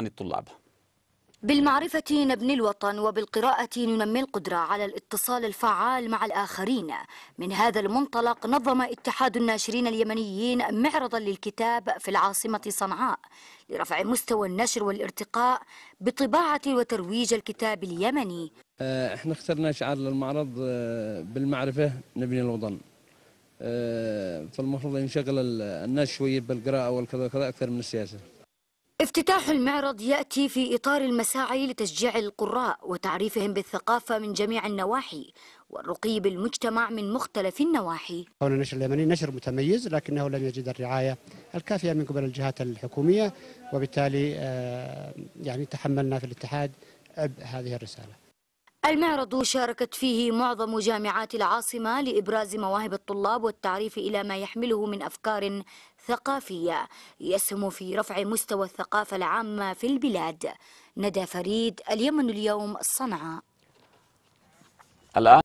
الطلاب بالمعرفة نبني الوطن وبالقراءة ننمي القدرة على الاتصال الفعال مع الآخرين من هذا المنطلق نظم اتحاد الناشرين اليمنيين معرضا للكتاب في العاصمة صنعاء لرفع مستوى النشر والارتقاء بطباعة وترويج الكتاب اليمني آه، احنا اخترنا شعار للمعرض آه، بالمعرفة نبني الوطن آه، فالمفروض ينشغل الناس شوية بالقراءة والكذا وكذا أكثر من السياسة افتتاح المعرض يأتي في إطار المساعي لتشجيع القراء وتعريفهم بالثقافة من جميع النواحي والرقي بالمجتمع من مختلف النواحي هنا النشر اليمني نشر متميز لكنه لم يجد الرعاية الكافية من قبل الجهات الحكومية وبالتالي آه، يعني تحملنا في الاتحاد عبء هذه الرسالة المعرض شاركت فيه معظم جامعات العاصمة لإبراز مواهب الطلاب والتعريف إلى ما يحمله من أفكار ثقافية يسهم في رفع مستوى الثقافة العامة في البلاد ندى فريد اليمن اليوم صنعاء الآن